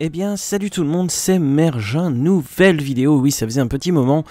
Eh bien, salut tout le monde, c'est Mergin, nouvelle vidéo, oui, ça faisait un petit moment.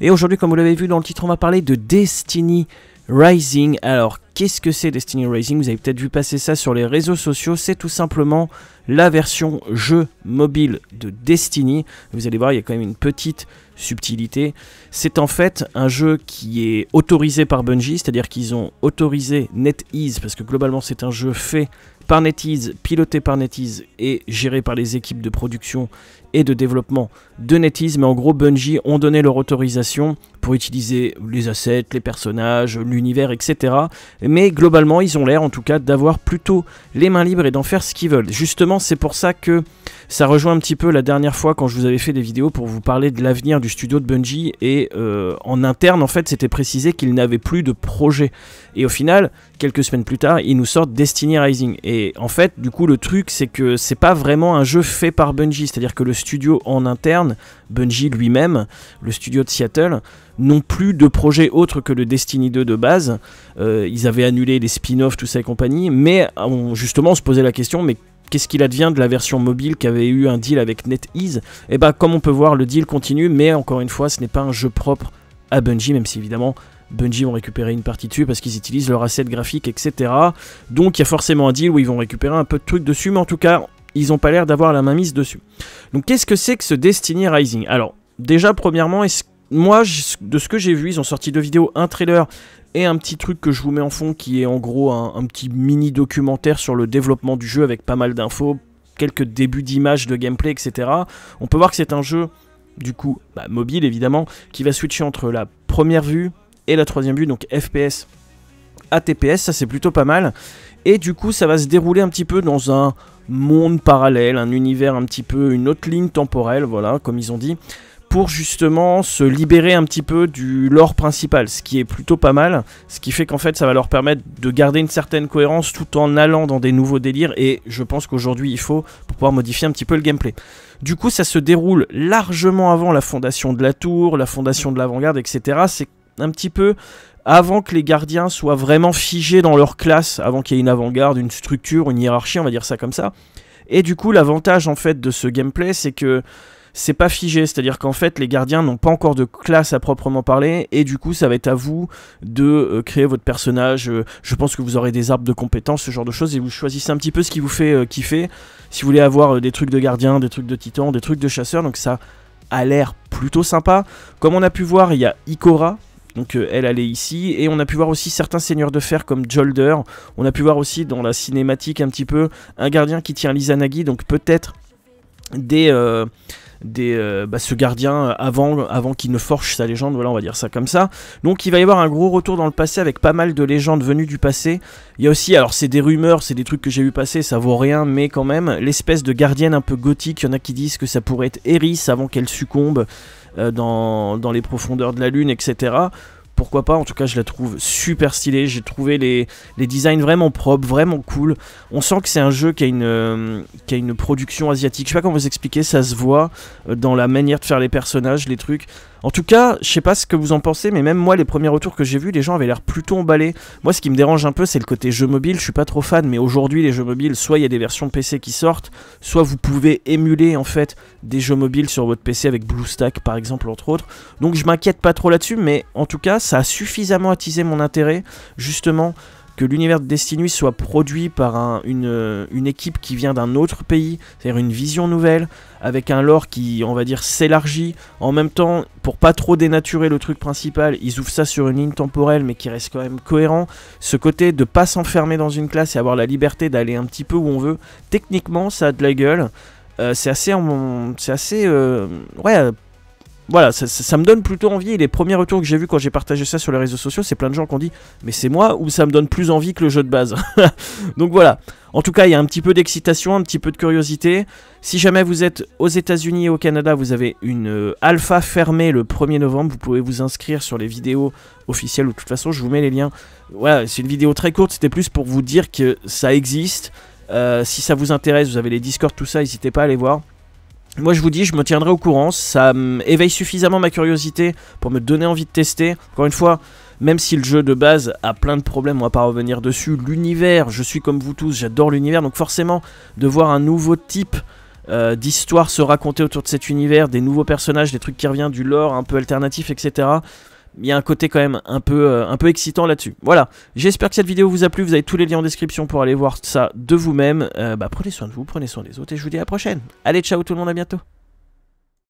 Et aujourd'hui, comme vous l'avez vu dans le titre, on va parler de Destiny Rising. Alors, qu'est-ce que c'est Destiny Rising Vous avez peut-être vu passer ça sur les réseaux sociaux, c'est tout simplement la version jeu mobile de Destiny. Vous allez voir, il y a quand même une petite subtilité. C'est en fait un jeu qui est autorisé par Bungie, c'est-à-dire qu'ils ont autorisé NetEase, parce que globalement c'est un jeu fait par NetEase, piloté par NetEase et géré par les équipes de production et de développement de NetEase. Mais en gros, Bungie ont donné leur autorisation pour utiliser les assets, les personnages, l'univers, etc. Mais globalement, ils ont l'air en tout cas d'avoir plutôt les mains libres et d'en faire ce qu'ils veulent. Justement, c'est pour ça que ça rejoint un petit peu la dernière fois quand je vous avais fait des vidéos pour vous parler de l'avenir du studio de Bungie. Et euh, en interne, en fait, c'était précisé qu'ils n'avaient plus de projet. Et au final, quelques semaines plus tard, ils nous sortent Destiny Rising. Et et en fait, du coup, le truc, c'est que c'est pas vraiment un jeu fait par Bungie. C'est-à-dire que le studio en interne, Bungie lui-même, le studio de Seattle, n'ont plus de projet autre que le Destiny 2 de base. Euh, ils avaient annulé les spin-offs, tout ça et compagnie. Mais justement, on se posait la question, mais qu'est-ce qu'il advient de la version mobile qui avait eu un deal avec NetEase Et eh bah, ben, comme on peut voir, le deal continue, mais encore une fois, ce n'est pas un jeu propre à Bungie, même si évidemment Bungie vont récupérer une partie dessus parce qu'ils utilisent leur asset graphique, etc. Donc il y a forcément un deal où ils vont récupérer un peu de trucs dessus, mais en tout cas, ils n'ont pas l'air d'avoir la main mise dessus. Donc qu'est-ce que c'est que ce Destiny Rising Alors, déjà, premièrement, moi, de ce que j'ai vu, ils ont sorti deux vidéos, un trailer et un petit truc que je vous mets en fond qui est en gros un, petit mini documentaire sur le développement du jeu avec pas mal d'infos, quelques débuts d'images de gameplay, etc. On peut voir que c'est un jeu, du coup, bah, mobile évidemment, qui va switcher entre la première vue, et la troisième vue, donc FPS à TPS, ça c'est plutôt pas mal. Et du coup, ça va se dérouler un petit peu dans un monde parallèle, un univers un petit peu, une autre ligne temporelle, voilà, comme ils ont dit, pour justement se libérer un petit peu du lore principal, ce qui est plutôt pas mal, ce qui fait qu'en fait ça va leur permettre de garder une certaine cohérence tout en allant dans des nouveaux délires, et je pense qu'aujourd'hui il faut pouvoir modifier un petit peu le gameplay. Du coup, ça se déroule largement avant la fondation de la tour, la fondation de l'avant-garde, etc. C'est un petit peu avant que les gardiens soient vraiment figés dans leur classe, avant qu'il y ait une avant-garde, une structure, une hiérarchie, on va dire ça comme ça. Et du coup, l'avantage en fait de ce gameplay, c'est que c'est pas figé, c'est-à-dire qu'en fait les gardiens n'ont pas encore de classe à proprement parler, et du coup ça va être à vous de euh, créer votre personnage, euh, je pense que vous aurez des arbres de compétences, ce genre de choses, et vous choisissez un petit peu ce qui vous fait euh, kiffer, si vous voulez avoir des trucs de gardien, des trucs de titans, des trucs de chasseurs, donc ça a l'air plutôt sympa. Comme on a pu voir, il y a Ikora, donc euh, elle allait ici. Et on a pu voir aussi certains seigneurs de fer comme Jolder. On a pu voir aussi dans la cinématique un petit peu un gardien qui tient l'Izanagi. Donc peut-être des... Euh, des, euh, bah, ce gardien euh, avant, avant qu'il ne forge sa légende, voilà, on va dire ça comme ça. Donc il va y avoir un gros retour dans le passé avec pas mal de légendes venues du passé. Il y a aussi, alors c'est des rumeurs, c'est des trucs que j'ai vu passer, ça vaut rien, mais quand même, l'espèce de gardienne un peu gothique, il y en a qui disent que ça pourrait être Eris avant qu'elle succombe euh, dans les profondeurs de la Lune, etc pourquoi pas. En tout cas, je la trouve super stylée. J'ai trouvé les, designs vraiment propres, vraiment cool. On sent que c'est un jeu qui a, une, euh, qui a une production asiatique. Je sais pas comment vous expliquer, ça se voit euh, dans la manière de faire les personnages, les trucs. En tout cas, je sais pas ce que vous en pensez, mais même moi, les premiers retours que j'ai vus, les gens avaient l'air plutôt emballés. Moi, ce qui me dérange un peu, c'est le côté jeu mobile. Je suis pas trop fan, mais aujourd'hui, les jeux mobiles, soit il y a des versions PC qui sortent, soit vous pouvez émuler en fait des jeux mobiles sur votre PC avec BlueStack, par exemple, entre autres. Donc, je m'inquiète pas trop là-dessus, mais en tout cas, ça a suffisamment attisé mon intérêt, justement, que l'univers de Destiny soit produit par une, équipe qui vient d'un autre pays, c'est-à-dire une vision nouvelle, avec un lore qui, on va dire, s'élargit. En même temps, pour pas trop dénaturer le truc principal, ils ouvrent ça sur une ligne temporelle, mais qui reste quand même cohérent. Ce côté de pas s'enfermer dans une classe et avoir la liberté d'aller un petit peu où on veut, techniquement, ça a de la gueule. Euh, c'est assez, c'est assez euh, ouais, voilà, ça, me donne plutôt envie. les premiers retours que j'ai vus quand j'ai partagé ça sur les réseaux sociaux, c'est plein de gens qui ont dit Mais c'est moi ou ça me donne plus envie que le jeu de base Donc voilà. En tout cas, il y a un petit peu d'excitation, un petit peu de curiosité. Si jamais vous êtes aux États-Unis et au Canada, vous avez une euh, alpha fermée le 1er novembre. Vous pouvez vous inscrire sur les vidéos officielles. Ou de toute façon, je vous mets les liens. Voilà, c'est une vidéo très courte. C'était plus pour vous dire que ça existe. Euh, si ça vous intéresse, vous avez les Discord, tout ça. N'hésitez pas à aller voir. Moi je vous dis, je me tiendrai au courant, ça éveille suffisamment ma curiosité pour me donner envie de tester. Encore une fois, même si le jeu de base a plein de problèmes, on va pas revenir dessus, l'univers, je suis comme vous tous, j'adore l'univers, donc forcément de voir un nouveau type euh, d'histoire se raconter autour de cet univers, des nouveaux personnages, des trucs qui reviennent, du lore un peu alternatif, etc il y a un côté quand même un peu, euh, un peu excitant là-dessus. Voilà, j'espère que cette vidéo vous a plu. Vous avez tous les liens en description pour aller voir ça de vous-même. Euh, bah, prenez soin de vous, prenez soin des autres et je vous dis à la prochaine. Allez, ciao tout le monde, à bientôt.